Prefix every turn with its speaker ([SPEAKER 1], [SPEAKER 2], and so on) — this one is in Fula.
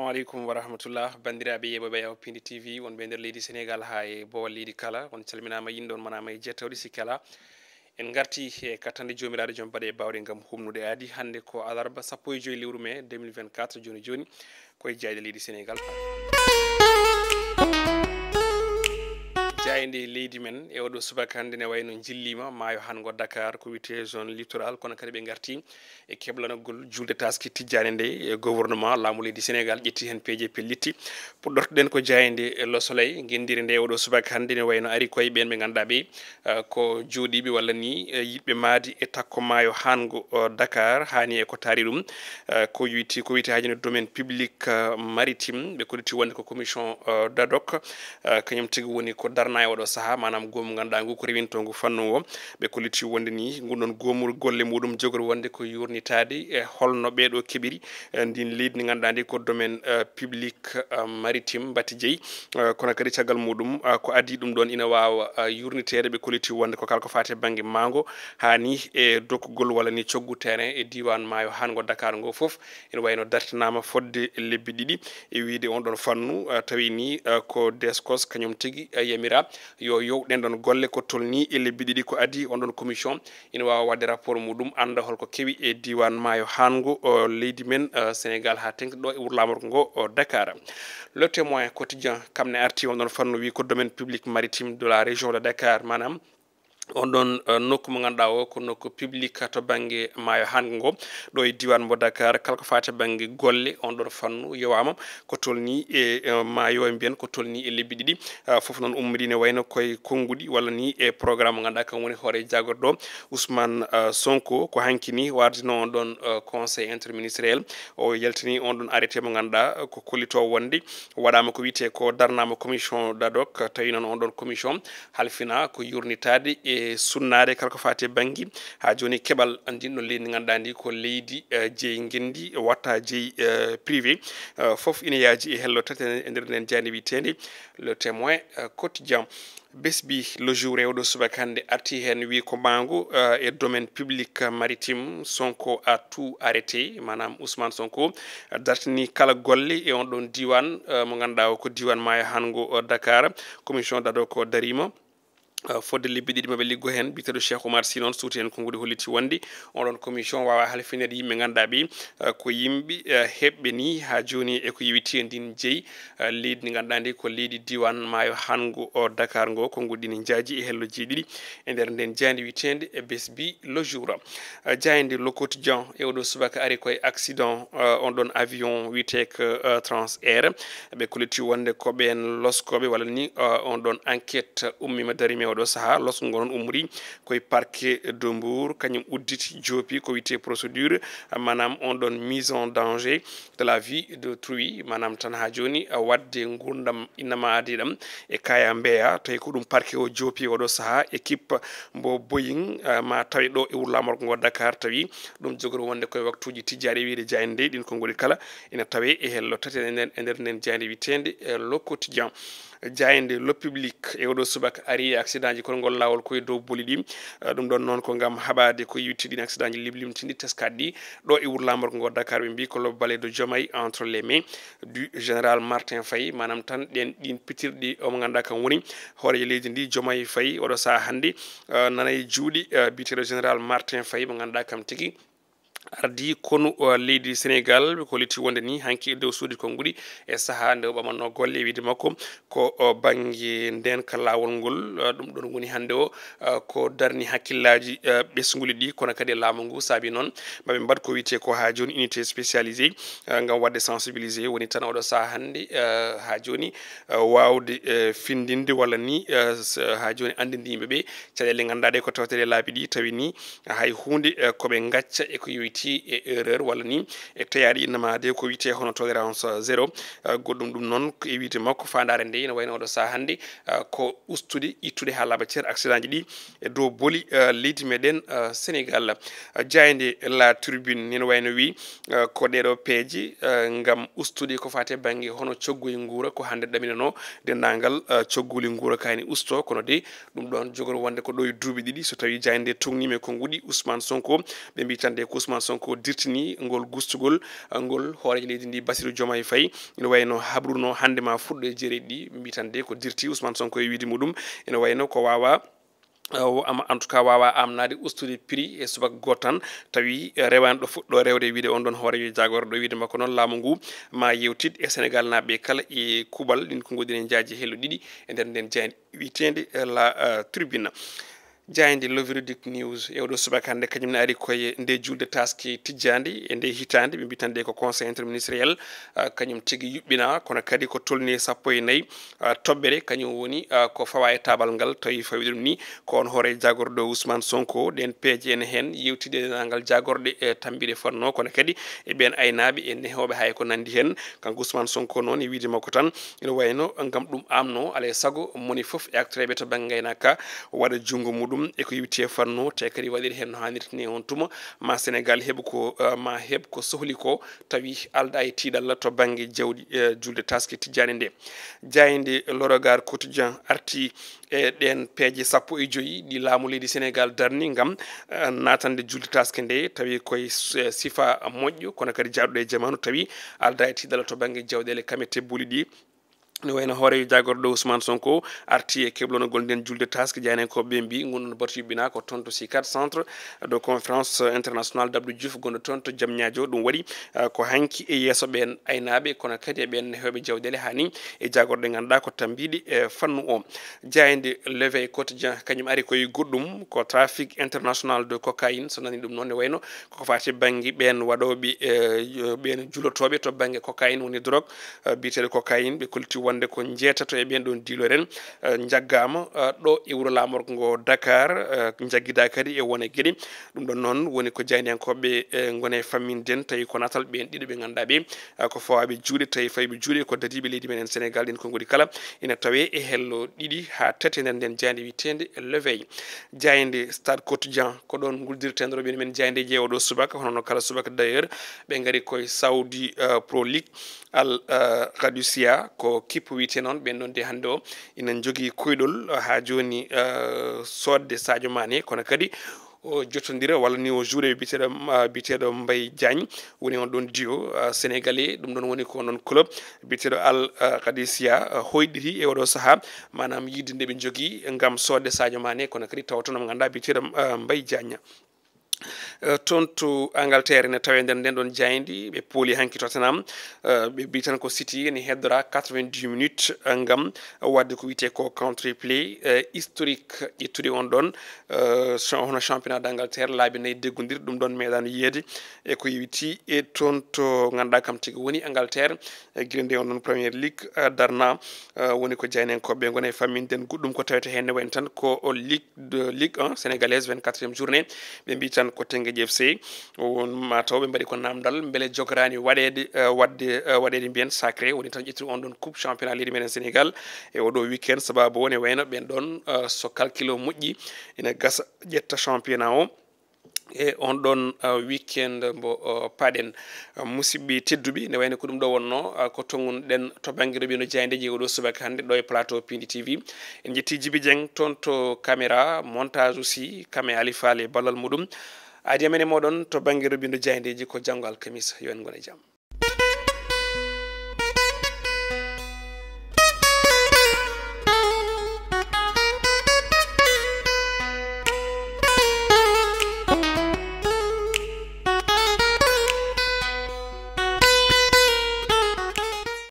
[SPEAKER 1] assalamu aleykum wa rahmatullah bandiraɓe yeɓoɓe yaw pindi tv wonɓe nder leydi sénégal ha e bowal leydi kala on calminama yinɗon manama e jettawɗe sikkala en garti e kattanɗe jomiraɗo joom baɗe bawɗe gam humnude aadi hannde ko alarba sappo e joyi lewru mai 2024 joni joni koye jayde leydi sénégal ndi leydi men e oɗo subaka hannde ne wayno jillima maayo hango dakar ko wiyete zone littoral kono kadi ɓe garti e keblanogol julde taski tijjani nde e gouvernement laamu leydi sénégal ƴetti hen peeje pellitti pour ɗortoɗen ko jeyande lo soleil guendiri nde oɗo subaka hannde ne wayno ari koye ɓen ɓe ganduɗa ɓe uh, ko jooɗiɓe walla ni uh, yiɗɓe maadi e takko maayo hango uh, dakar hani e ko taari ɗum ko wiyti ko wiyete hajino domaine public maritime ɓe koditi wonde ko commission dadoc kañum tigui woni ko darna e oɗo oɗo saaha manam goomu mo ganduɗa ngu ko rewinto ngu fannu o ɓe kolliti wonde ni ngunɗon goomuru golle muɗum jogori wonde ko yurnitade e holno ɓeɗo keɓiri e ndin leydi ndi ganduɗa ndi ko domaine e, public e, maritime mbati jeeyi kono kadi caggal muɗum ko adi ɗum ɗon ina wawa yurnitede ɓe kolliti wonde ko kala ko fate banggue mango hani e dokkugol walla ni coggu terrain e diwan maayo hango dakar ngo foof ene wayno dartinama fodde lebbi ɗiɗi e wiide on ɗon fannu tawi ni ko deskos kañum tigui yamira yo yow ɗenɗon golle ko tolni e lebbi ɗiɗi ko adi onɗon commission ina wawa wadde rapport muɗum anda holko kewi e diwan maayo hango leydi men sénégal ha tenka ɗo e wurlamorgo ngo dakar le témoin quotidien kamne arti onɗon fannu wi ko domaine public maritime de la région de dakar manam oɗon eh, nokku mo ganduɗa o ko nokku public to banggue maayo hango ngo ɗo e diwan mo dakar kala ko fate banggue golle on ɗon fannu yowama ko tolni e eh, maayo e mbiyen ko tolni e lebbi ɗiɗi eh, foof noon ummidi ne wayno koye konnguɗi walla ni e programme mo ganduɗa kan woni hoore e jagorɗo ousmane sonko ko hankini wardino on ɗon conseil interministériel o yaltini on ɗon arrêté mo ganduɗa ko kollito wonde waɗama ko wiite ko darnama commission dadok tawi noon on ɗon commission halfina ko yurnitade e sunnare kala ko fati e bangi ha joni keɓal andin no leydi ganduɗa ndi ko leydi eh, jeeyi guendi watta jeeyi eh, privé eh, foof ina yaaji e hello tati e nder nden jani witendi le témoin quotidien besbi le jour rewɗo subaka hannde arti hen wi ko mbago e domaine public maritime sonko a tout arrêté manam ousmane sonko dartini kala golle e on ɗon diwan mo ganduɗa o ko diwan maayo hango dakar commission dado ko darima Euh, fodde libbi ɗiɗi maɓe liggo hen biteɗo cheikh oumar si noon suuti hen konngudi holliti wonde onɗon commission wawa halfinede yimɓe ganduɗa ɓe euh, ko yimɓe euh, heɓɓeni ha joni eko yewiti e ndin jeeyi leydi ndi ganduɗa ndi ko leydi diwan maayo hangu o dakar ngo konngudi ndin jaaji e hello jee ɗiɗi e nder nden jaadi witede e besbi le jour jayde le quotidien e oɗo subaka ari koye accident onɗon avion witek trans air ɓe kolliti wonde ko ɓen loskoɓe walla ni onɗon enquête ummima darimi oɗo saaha losgo noon ummori koye parquet de mbour kañum udditi jopi ko wite procédure manam on ɗon mise en danger de la vie de truy manam tan ha joni wadde gurdam innama adi e kaya mbeya tawi ko ɗum parquet o joopi oɗo saaha équipe mbo boyin ma tawi ɗo e wurlamorgo ngo dakar tawi ɗum jogori wonde koye waktuji tijjani wiide jayni nde ɗin konngoli kala ene tawe e hello tati e nder e nden jayde witende le quotidien jayde le public e oɗo subaka ari accident ji kolngol lawol koye dow boli ɗi ɗum ɗon noon ko gam haɓade ko yewtiɗi accident ji liblimtiɗi teskat ɗi ɗo e wuur lamorgo ngo dakar ɓe mbi ko lo balet de jomay entre les mains du général martin fay manam tan ɗen ɗin pitirɗi omo ganduɗa kam woni hooreje leydi ndi jomay fay oɗo saaha hannde nanayi juuɗi uh, biyeteɗo général martin fay mo ganduɗa kam tigui ardi kono leydi sénégal ko litti wonde ni hanki e dow suudi konguɗi e saaha nde o ɓamanno golle e wiide makko ko bangge ndenka lawol ngol ɗum ɗon woni hande o ko darni hakkillaji e, ɓesguli ɗi kono kadi e laamu ngu saabi noon maɓe mbad ko wiyte ko ha joni unité spécialisé e, gam wadde sensibilisé woni tan oɗo saaha hande ha joni wawde findinde walla ni ha joni andindi yimɓeɓe caɗele ganduɗa ɗe ko tawtede laabi ɗi tawi ni hay hunde koɓe gacca e ko yoyti wakkati e heureur walla ni e teyari innama de ko wite hono tolérance zéro ah, goɗɗum ɗum noon e wiite makko fandare nde ina wayno oɗo saaha hande ah, ko ustude ittude ha laaba ceer accident ji ɗi e dow booli ah, leydi meɗen sénégal jayde la tribune ina wayno wi ko ɗeɗo peeji gam ustude ko fate banggue hono coggoy e guura ko hande ɗaminano dendagal cogguli guura kani usto kono de ɗum ɗon jogor wonde ko ɗo e duuɓi ɗiɗi so tawi jayde tugnime konguɗi ousmane sonko ɓe mbi tande ko ousmane sonko dirtini ngol gustugol ah, ngol hooreji leydi ndi basirou diomaye fay ene wayno habruno hande ma fuɗɗo e jereɗi ɗi mbitande ko dirti ousmane sonko e wiide muɗum ene wayno ko wawa ah, am en tout cas wawa amnade ustude prix e subaka go tan tawi rewani ɗo fuɗɗo rewde e wiide on ɗon hoorejo jagoro ɗo e wiide makko noon laamu ngu ma yewtid e sénégal naɓɓe kala e kuɓal ɗin ko goɗiren jaji hello ɗiɗi e nder nden jeyani witede e la ah, tribune jayde loviridic news e oɗo subaka hannde kañumne ari koye nde julde taske tijjadi e nde hitande ɓe mbitan ko conseil interministériel ah, kañum tigui yuɓɓina kono kadi ko tolni sappo e nayyi ah, toɓɓere kañum woni ah, ko fawa e tabal ngal tawi fawi ɗum ni ko on hoore jagorɗo ousmane sonko ɗen peeje en hen yewtide dendagal jagorɗe e tambiɗe fonno kono kadi e ɓen aynaɓe e nehoɓe hay ko nandi hen kanko ousmane sonko noon e wiide makko tan ene wayno gam ɗum amno alay saago moni foof e actreɓe to banggue waɗa junggo muɗum ɗum eko yiwite fanno te kadi waɗiri hen no hannirta ni e on tuma ma sénégal heeɓu ko euh, ma heeɓ ko sohli ko tawi alɗa e tiiɗalla to banggue jawɗi euh, julde taske tidiani nde jayide lorogar quotidien arti e ɗen peeje sappo e joyyi ɗi laamu leydi sénégal darni gam euh, natande julde taske nde tawi koye sifa moƴƴo kono kadi jaɗuɗo e jamanu tawi alda e tiiɗalla to banggue jawɗele kame tebbuli ɗi ne wayno hoorejo jagorɗo ousmane sonko arti e keblonogol nden julde taske jaynekoɓe mbi gonɗon bartibina ko toon to sikat centre de conférence international dabdu diouf gonɗo toon to jamñajo ɗum waɗi ah, ko hanki e yesso ɓen aynaɓe kono kadi e ɓen hewɓe jawɗele hani e jagorɗe ganduɗa ko tambiɗi e fannu o jayde levé quotidien kañum ari koye goɗɗum ko trafic international de cocaine so nani ɗum noon ne wayno koko fati banggue ɓen waɗoɓe eh, ɓen julotoɓe to banggue cocaïne woni drogue ah, biyeteɗo cocaïne ɓe kolti wonde ko jeetato e ɓen ɗon diloren eh, jaggama eh, ɗo e wuuro lamorgo ngo dakar eh, jagguida kadi e wone gueɗe ɗum ɗon noon woni ko jahniyankoɓe gone famminden tawi ko natal ɓen ɗiɗo ɓe ganduɗa ɓe ko fawaɓe juuɗe tawi fayiɓe juuɗe ko dadiɓe leydi men en sénégal ɗin konngoɗi kala ina tawe e hello ɗiɗi ha tati e nder nden jayde wittede leveil jayde stade quotidien ko ɗon guldirten roɓin men jayde jeewoɗo subaka honono kala subaka d' ailleurs ɓe gari koye saudi pro league al kadusia uh, ko kipp wiyete noon ɓen nonde hannde o ina jogi koyɗol ha uh, joni uh, sodde sadio mane kono kadi o jottodira walla ni o jouré biteɗo biteɗo mbay diagne woni on ɗon dio sénégalais ɗum ɗon woni ko non club biteɗo al kadisia hoyɗiri e oɗo saaha manam yidde nde ɓe jogui gam sodde sadio mane kono kadi tawa tonomo ganduɗa biteɗo mbay diagne Eh, toon to angleterre ne tawe nder nden ɗon jaydi ɓe pooli hanki tottenham eh, ɓe mbi tan ko city ne heddora 90 minutes eh, ngam wadde ko wiyete ko country play historique ƴettude on ɗon hono championnat d' angleterre laabi nayi deggodir ɗum ɗon meeɗano yiyeede e ko yewiti e toon to ganduɗa kam tigi woni angleterre guila nde on noon premiére ligue darna woni ko jaynenkoɓe gona e famminɗen goɗɗum ko tawete hen ne wayni tan ko ligue ligue 1 sénégalaise 24e journée ɓe mbi tan ko tenge jeff sey won mataw ɓe mbaɗi ko namdal beele jograni waɗede e, wadde e, waɗede mbiyen sacré woni tan ƴettiri on ɗon coupe championnat leydi meɗen sénégal e oɗo weekend sababu woni e wayno ɓen ɗon so calcule o moƴƴi ene gasa ƴetta championnat o e on ɗon weekend mbo paɗen musibɓe tedduɓe ne wayno ko ɗum ɗo wonno ko tongunoɗen to banggue ɗo mbino jeyde jeego ɗo subaka hannde ɗo e plateau pindi tv en jetti djiby dieng toon to caméra montage aussi camé aly fall e ballal muɗum aadi amen e moɗon to banggue rubindo jayandeji ko janggo alkamisa yo en gone jaam